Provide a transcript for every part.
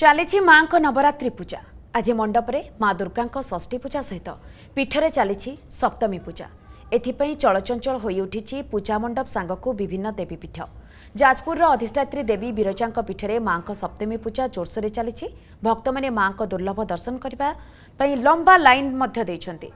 ଚାଲିଛି ମାଆଙ୍କ ନବରାତ୍ରି ପୂଜା ଆଜି ମଣ୍ଡପରେ ମା ଦୁର୍ଗାଙ୍କ ଷଷ୍ଠୀ ପୂଜା ସହିତ ପୀଠରେ ଚାଲିଛି ସପ୍ତମୀ ପୂଜା ଏଥିପାଇଁ ଚଳଚଞ୍ଚଳ ହୋଇଉଠିଛି ପୂଜା ମଣ୍ଡପ ସାଙ୍ଗକୁ ବିଭିନ୍ନ ଦେବୀପୀଠ ଯାଜପୁରର ଅଧିଷ୍ଠାତ୍ରୀ ଦେବୀ ବିରଜାଙ୍କ ପୀଠରେ ମାଆଙ୍କ ସପ୍ତମୀ ପୂଜା ଜୋରସୋରରେ ଚାଲିଛି ଭକ୍ତମାନେ ମାଆଙ୍କ ଦୁର୍ଲଭ ଦର୍ଶନ କରିବା ପାଇଁ ଲମ୍ବା ଲାଇନ୍ ମଧ୍ୟ ଦେଇଛନ୍ତି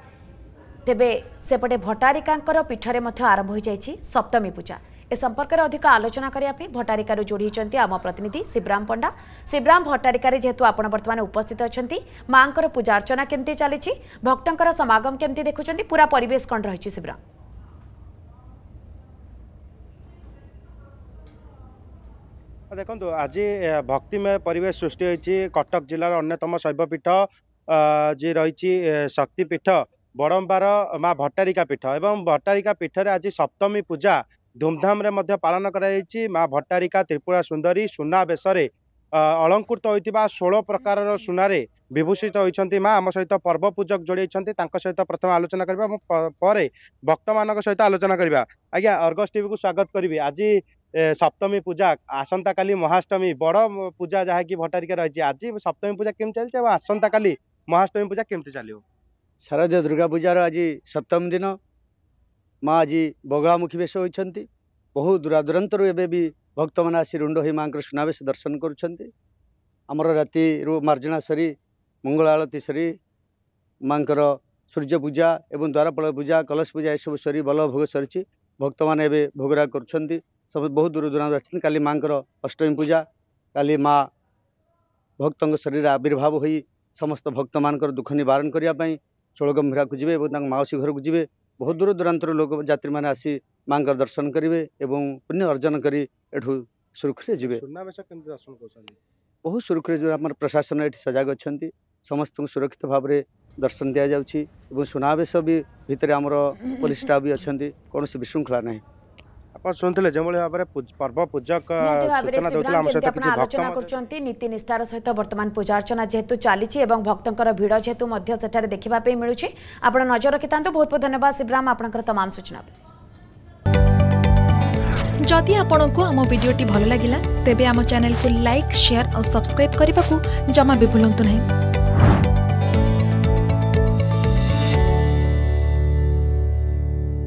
ତେବେ ସେପଟେ ଭଟ୍ଟାରିକାଙ୍କର ପୀଠରେ ମଧ୍ୟ ଆରମ୍ଭ ହୋଇଯାଇଛି ସପ୍ତମୀ ପୂଜା ଏ ସମ୍ପର୍କରେ ଅଧିକ ଆଲୋଚନା କରିବା ପାଇଁ ଭଟ୍ଟାରିକାରୁ ଯୋଡ଼ି ହୋଇଛନ୍ତି ଆମ ପ୍ରତିନିଧି ଶିବରାମ ପଣ୍ଡା ଶିବରାମ ଭଟ୍ଟାରିକାରେ ଯେହେତୁ ଆପଣ ବର୍ତ୍ତମାନ ଉପସ୍ଥିତ ଅଛନ୍ତି ମାଙ୍କର ପୂଜା ଅର୍ଚ୍ଚନା କେମିତି ଚାଲିଛି ଭକ୍ତଙ୍କର ସମାଗମ କେମିତି ଦେଖୁଛନ୍ତି ପୁରା ପରିବେଶ କ'ଣ ରହିଛି ଶିବରାମ ଦେଖନ୍ତୁ ଆଜି ଭକ୍ତିମୟ ପରିବେଶ ସୃଷ୍ଟି ହୋଇଛି କଟକ ଜିଲ୍ଲାର ଅନ୍ୟତମ ଶୈବପୀଠ ଯିଏ ରହିଛି ଶକ୍ତିପୀଠ ବଡ଼ମ୍ବାର ମା ଭଟ୍ଟାରିକା ପୀଠ ଏବଂ ଭଟ୍ଟାରିକା ପୀଠରେ ଆଜି ସପ୍ତମୀ ପୂଜା ଧୁମଧାମରେ ମଧ୍ୟ ପାଳନ କରାଯାଇଛି ମା ଭଟ୍ଟାରିକା ତ୍ରିପୁରା ସୁନ୍ଦରୀ ସୁନାବେଶରେ ଅଳଙ୍କୃତ ହୋଇଥିବା ଷୋହଳ ପ୍ରକାରର ସୁନାରେ ବିଭୂଷିତ ହୋଇଛନ୍ତି ମା ଆମ ସହିତ ପର୍ବ ପୂଜକ ଯୋଡ଼ିଛନ୍ତି ତାଙ୍କ ସହିତ ପ୍ରଥମେ ଆଲୋଚନା କରିବା ଏବଂ ପରେ ଭକ୍ତମାନଙ୍କ ସହିତ ଆଲୋଚନା କରିବା ଆଜ୍ଞା ଅର୍ଗସ୍ ଟିଭିକୁ ସ୍ୱାଗତ କରିବି ଆଜି ସପ୍ତମୀ ପୂଜା ଆସନ୍ତାକାଲି ମହାଷ୍ଟମୀ ବଡ଼ ପୂଜା ଯାହାକି ଭଟ୍ଟାରିକା ରହିଛି ଆଜି ସପ୍ତମୀ ପୂଜା କେମିତି ଚାଲିଛି ଏବଂ ଆସନ୍ତାକାଲି ମହାଷ୍ଟମୀ ପୂଜା କେମିତି ଚାଲିବ ସାରଦୀୟ ଦୁର୍ଗା ପୂଜାର ଆଜି ସପ୍ତମ ଦିନ ମା ଆଜି ବଗୁଳାମୁଖୀ ବେଶ ହୋଇଛନ୍ତି ବହୁ ଦୂରାଦୂରାନ୍ତରୁ ଏବେ ବି ଭକ୍ତମାନେ ଆସି ରୁଣ୍ଡ ହୋଇ ମାଆଙ୍କର ସୁନାବେଶ ଦର୍ଶନ କରୁଛନ୍ତି ଆମର ରାତିରୁ ମାର୍ଜନା ସରି ମଙ୍ଗଳ ଆଳତି ସରି ମାଆଙ୍କର ସୂର୍ଯ୍ୟ ପୂଜା ଏବଂ ଦ୍ୱାରପାଳ ପୂଜା କଳସ ପୂଜା ଏସବୁ ସରି ବଲ୍ଲଭ ଭୋଗ ସରିଛି ଭକ୍ତମାନେ ଏବେ ଭୋଗରାଗ କରୁଛନ୍ତି ସବୁ ବହୁତ ଦୂର ଦୂରାନ୍ତ ଆସିଛନ୍ତି କାଲି ମାଆଙ୍କର ଅଷ୍ଟମୀ ପୂଜା କାଲି ମା ଭକ୍ତଙ୍କ ଶରୀରରେ ଆବିର୍ଭାବ ହୋଇ ସମସ୍ତ ଭକ୍ତମାନଙ୍କର ଦୁଃଖ ନିବାରଣ କରିବା ପାଇଁ ଷୋଳଗମ୍ଭୀରାକୁ ଯିବେ ଏବଂ ତାଙ୍କ ମାଉସୀ ଘରକୁ ଯିବେ ବହୁତ ଦୂର ଦୂରାନ୍ତରୁ ଲୋକ ଯାତ୍ରୀମାନେ ଆସି ମାଆଙ୍କର ଦର୍ଶନ କରିବେ ଏବଂ ପୁଣ୍ୟ ଅର୍ଜନ କରି ଏଠୁ ସୁରୁଖୁରୁରେ ଯିବେ ସୁନାବେଶ କେମିତି ଦର୍ଶନ କରୁଛନ୍ତି ବହୁତ ସୁରୁଖୁରୁରେ ଯିବେ ଆମର ପ୍ରଶାସନ ଏଠି ସଜାଗ ଅଛନ୍ତି ସମସ୍ତଙ୍କୁ ସୁରକ୍ଷିତ ଭାବରେ ଦର୍ଶନ ଦିଆଯାଉଛି ଏବଂ ସୁନାବେଶ ବି ଭିତରେ ଆମର ପୋଲିସ ଷ୍ଟାଫ୍ ବି ଅଛନ୍ତି କୌଣସି ବିଶୃଙ୍ଖଳା ନାହିଁ ଆପଣ ଶୁଣିଥିଲେ ଯେଉଁଭଳି ଭାବରେ ପର୍ବ ପୂଜକ ସୂଚନା ଦେଉଥିଲେ ଆମ ସହିତ କିଛି ଭକ୍ତ କରୁଛନ୍ତି ନୀତି ନିଷ୍ଠାର ସହିତ ବର୍ତ୍ତମାନ ପୂଜା ଅର୍ଚ୍ଚନା ଯେହେତୁ ଚାଲିଛି ଏବଂ ଭକ୍ତଙ୍କର ଭିଡ଼ ଯେହେତୁ ମଧ୍ୟ ସେଠାରେ ଦେଖିବା ପାଇଁ ମିଳୁଛି ଆପଣ ନଜର ରଖିଥାନ୍ତୁ ବହୁତ ବହୁତ ଧନ୍ୟବାଦ ଶିବରାମ ଆପଣଙ୍କର ତମାମ ସୂଚନା ପାଇଁ जदि आपण को आम भिडी भल लगा तेब आम चेल्क लाइक सेयार और सब्सक्राइब करने को जमा भी भूलु ना